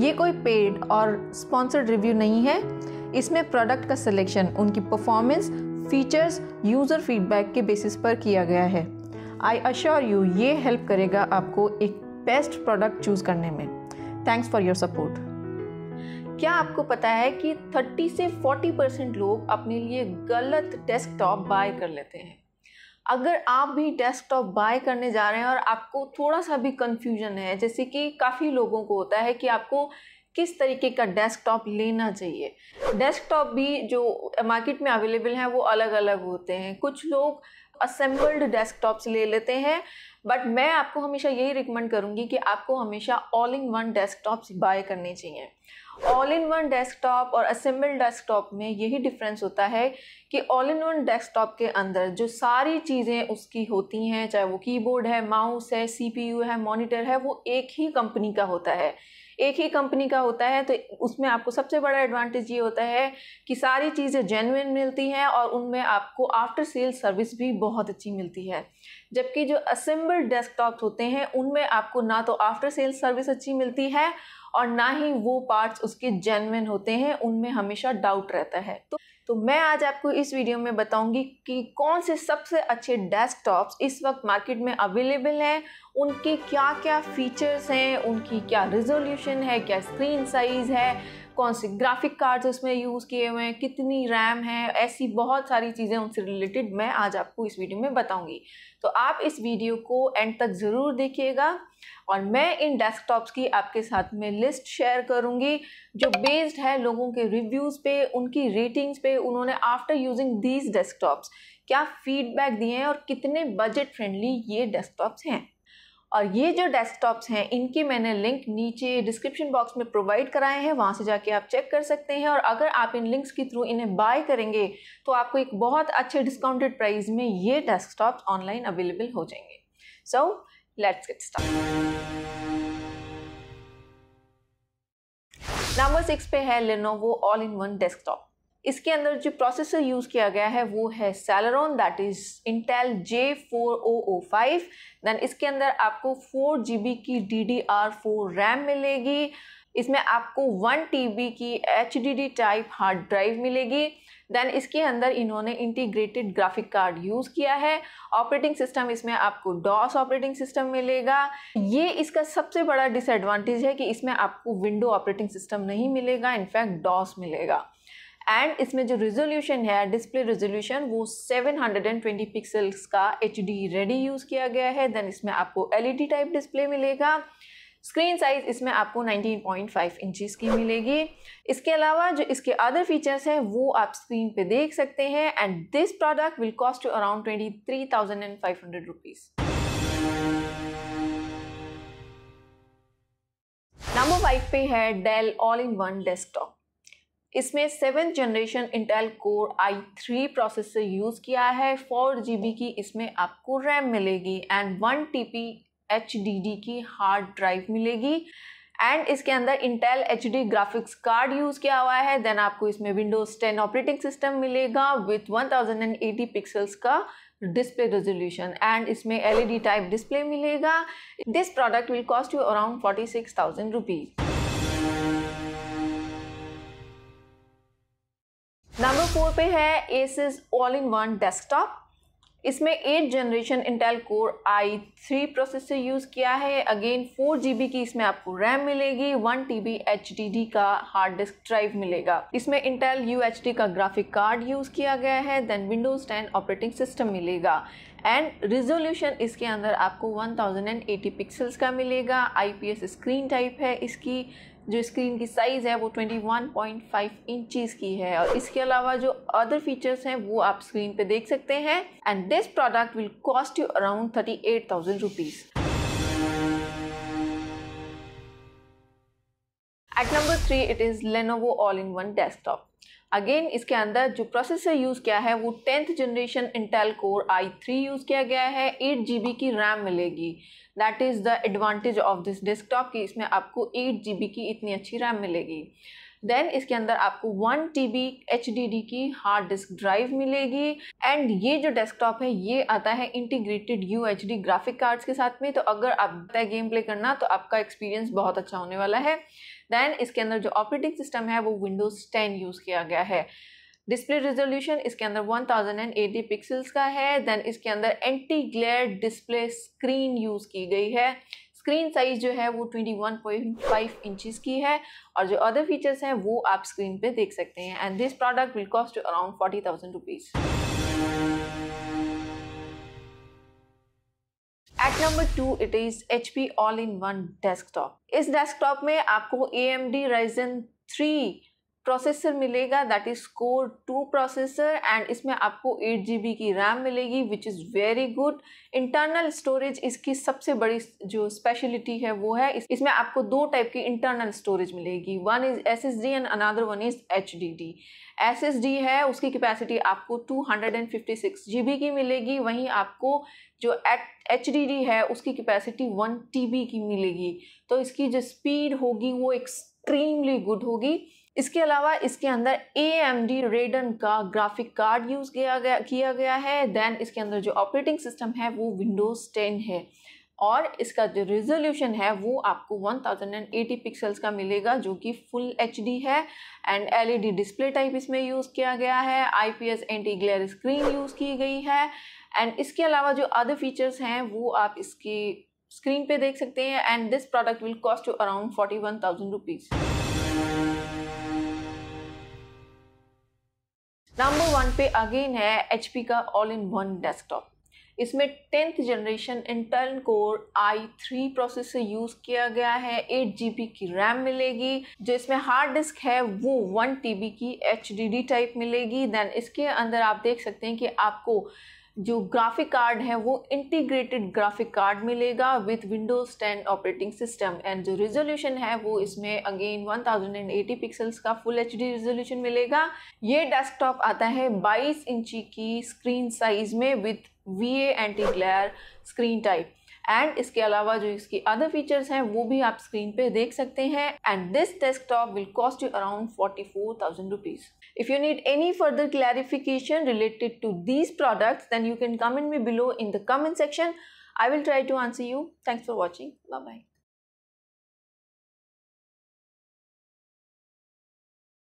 ये कोई पेड और स्पॉन्सर्ड रिव्यू नहीं है इसमें प्रोडक्ट का सिलेक्शन उनकी परफॉर्मेंस फीचर्स यूज़र फीडबैक के बेसिस पर किया गया है आई अश्योर यू ये हेल्प करेगा आपको एक बेस्ट प्रोडक्ट चूज़ करने में थैंक्स फॉर योर सपोर्ट क्या आपको पता है कि 30 से 40 परसेंट लोग अपने लिए गलत डेस्कटॉप बाय कर लेते हैं अगर आप भी डेस्कटॉप बाय करने जा रहे हैं और आपको थोड़ा सा भी कंफ्यूजन है जैसे कि काफ़ी लोगों को होता है कि आपको किस तरीके का डेस्कटॉप लेना चाहिए डेस्कटॉप भी जो मार्केट में अवेलेबल हैं वो अलग अलग होते हैं कुछ लोग असेंबल्ड डेस्कटॉप्स ले लेते हैं बट मैं आपको हमेशा यही रिकमेंड करूँगी कि आपको हमेशा all in one desktops buy करने चाहिए ऑल इन वन डेस्कटॉप और असेंबल डेस्कटॉप में यही डिफरेंस होता है कि ऑल इन वन डेस्कटॉप के अंदर जो सारी चीज़ें उसकी होती हैं चाहे वो कीबोर्ड है माउस है सीपीयू है मॉनिटर है वो एक ही कंपनी का होता है एक ही कंपनी का होता है तो उसमें आपको सबसे बड़ा एडवांटेज ये होता है कि सारी चीज़ें जेनविन मिलती हैं और उनमें आपको आफ्टर सेल सर्विस भी बहुत अच्छी मिलती है जबकि जो असेंबल्ड डेस्कटॉप होते हैं उनमें आपको ना तो आफ्टर सेल सर्विस अच्छी मिलती है और ना ही वो पार्ट्स उसके जेनविन होते हैं उनमें हमेशा डाउट रहता है तो तो मैं आज आपको इस वीडियो में बताऊंगी कि कौन से सबसे अच्छे डेस्कटॉप्स इस वक्त मार्केट में अवेलेबल हैं उनके क्या क्या फीचर्स हैं उनकी क्या रिजोल्यूशन है क्या स्क्रीन साइज़ है कौन से ग्राफिक कार्ड्स उसमें यूज़ किए हुए हैं कितनी रैम है ऐसी बहुत सारी चीज़ें उनसे रिलेटेड मैं आज आपको इस वीडियो में बताऊंगी तो आप इस वीडियो को एंड तक ज़रूर देखिएगा और मैं इन डेस्कटॉप्स की आपके साथ में लिस्ट शेयर करूंगी जो बेस्ड है लोगों के रिव्यूज़ पे उनकी रेटिंग्स पे उन्होंने आफ्टर यूजिंग दीज डेस्कटॉप्स क्या फीडबैक दिए हैं और कितने बजट फ्रेंडली ये डेस्कटॉप्स हैं और ये जो डेस्कटॉप्स हैं इनके मैंने लिंक नीचे डिस्क्रिप्शन बॉक्स में प्रोवाइड कराए हैं वहाँ से जाके आप चेक कर सकते हैं और अगर आप इन लिंक्स के थ्रू इन्हें बाय करेंगे तो आपको एक बहुत अच्छे डिस्काउंटेड प्राइस में ये डेस्कटॉप्स ऑनलाइन अवेलेबल हो जाएंगे so let's get start number six पे है Lenovo all in one desktop इसके अंदर जो प्रोसेसर यूज़ किया गया है वो है Celeron that is Intel J four O O five then इसके अंदर आपको फोर जी बी की D D R four RAM मिलेगी इसमें आपको वन टी बी की H D D type hard drive मिलेगी देन इसके अंदर इन्होंने इंटीग्रेटेड ग्राफिक कार्ड यूज़ किया है ऑपरेटिंग सिस्टम इसमें आपको डॉस ऑपरेटिंग सिस्टम मिलेगा ये इसका सबसे बड़ा डिसएडवांटेज है कि इसमें आपको विंडो ऑपरेटिंग सिस्टम नहीं मिलेगा इनफैक्ट डॉस मिलेगा एंड इसमें जो रिजोल्यूशन है डिस्प्ले रिजोल्यूशन वो 720 पिक्सल्स का एच डी रेडी यूज़ किया गया है देन इसमें आपको एल टाइप डिस्प्ले मिलेगा स्क्रीन साइज इसमें आपको 19.5 इंचेस की मिलेगी इसके अलावा जो इसके अदर फीचर्स हैं वो आप स्क्रीन पे देख सकते हैं and this product will cost you around twenty three thousand and five hundred rupees number five पे है Dell all in one desktop इसमें seven generation Intel core I three processor use किया है फोर जी बी की इसमें आपको RAM मिलेगी and one T P H D D की हार्ड ड्राइव मिलेगी एंड इसके अंदर Intel H D graphics card use किया हुआ है देन आपको इसमें विंडोज़ टेन ऑपरेटिंग सिस्टम मिलेगा with one thousand and eighty pixels का डिस्प्ले रेजोल्यूशन एंड इसमें L E D type display मिलेगा this product will cost you around forty six thousand rupees number four पे है Asus all in one desktop इसमें eight generation Intel core I three processor use किया है again four G की इसमें आपको RAM मिलेगी वन टी बी एच का हार्ड डिस्क ड्राइव मिलेगा इसमें इंटेल यू एच का ग्राफिक कार्ड यूज़ किया गया है देन विंडोज 10 ऑपरेटिंग सिस्टम मिलेगा एंड रिजोल्यूशन इसके अंदर आपको 1080 थाउजेंड का मिलेगा आई स्क्रीन टाइप है इसकी जो स्क्रीन की साइज़ है वो 21.5 इंचेस की है और इसके अलावा जो अदर फीचर्स हैं वो आप स्क्रीन पे देख सकते हैं and this product will cost you around thirty eight thousand rupees At number 3, it is Lenovo All-in-One Desktop. Again इसके अंदर जो प्रोसेसर यूज़ किया है वो tenth generation Intel core I three use किया गया है एट जी बी की रैम मिलेगी that is the advantage of this desktop कि इसमें आपको एट जी बी की इतनी अच्छी रैम मिलेगी देन इसके अंदर आपको one T B H D D की हार्ड डिस्क ड्राइव मिलेगी एंड ये जो डेस्कटॉप है ये आता है integrated U H D graphic cards के साथ में तो अगर आप बताए गेम प्ले करना तो आपका एक्सपीरियंस बहुत अच्छा होने वाला है देन इसके अंदर जो ऑपरेटिंग सिस्टम है वो विंडोज़ टेन यूज़ किया गया है डिस्प्ले रिजोल्यूशन इसके अंदर 1080 पिक्सल्स का है देन इसके अंदर anti glare display screen use की गई है स्क्रीन साइज जो है वो 21.5 इंचेस की है और जो अदर फीचर्स हैं वो आप स्क्रीन पे देख सकते हैं and this product will cost around forty thousand rupees at number two it is H P all in one desktop इस डेस्कटॉप में आपको A M D Ryzen three processor मिलेगा that is core two processor and इसमें आपको eight G की RAM मिलेगी which is very good internal storage इसकी सबसे बड़ी जो स्पेशलिटी है वो है इस, इसमें आपको दो टाइप की इंटरनल स्टोरेज मिलेगी one is S S D and another one is H D D S S D है उसकी कैपेसिटी आपको two hundred and fifty six G B की मिलेगी वहीं आपको जो एच डी डी है उसकी कैपेसिटी वन टी बी की मिलेगी तो इसकी जो स्पीड होगी वो एक्सट्रीमली गुड होगी इसके अलावा इसके अंदर ए एम डी रेडन का ग्राफिक कार्ड यूज़ किया गया किया गया है दैन इसके अंदर जो ऑपरेटिंग सिस्टम है वो विंडोज़ टेन है और इसका जो रिजोल्यूशन है वो आपको 1080 पिक्सल्स का मिलेगा जो कि फुल एच है एंड एलईडी डिस्प्ले टाइप इसमें यूज़ किया गया है IPS anti glare screen use की गई है एंड इसके अलावा जो अदर फीचर्स हैं वो आप इसकी स्क्रीन पे देख सकते हैं and this product will cost around forty one thousand rupees number one पे अगेन है एच का ऑल इन वन डेस्कटॉप इसमें tenth generation Intel core I three processor use किया गया है एट जी बी की रैम मिलेगी जो इसमें हार्ड डिस्क है वो वन टी बी की एच डी डी टाइप मिलेगी देन इसके अंदर आप देख सकते हैं कि आपको जो ग्राफिक कार्ड है वो इंटीग्रेटेड ग्राफिक कार्ड मिलेगा with Windows 10 operating system and जो रिजोल्यूशन है वो इसमें अगेन 1080 पिक्सल्स का फुल एच रिजोल्यूशन मिलेगा ये डेस्कटॉप आता है 22 इंची की स्क्रीन साइज में with V anti glare screen type and इसके अलावा जो इसकी अदर फीचर्स हैं वो भी आप स्क्रीन पे देख सकते हैं and this desktop will cost you around forty four thousand rupees if you need any further clarification related to these product then you can comment me below in the comment section I will try to answer you thanks for watching bye bye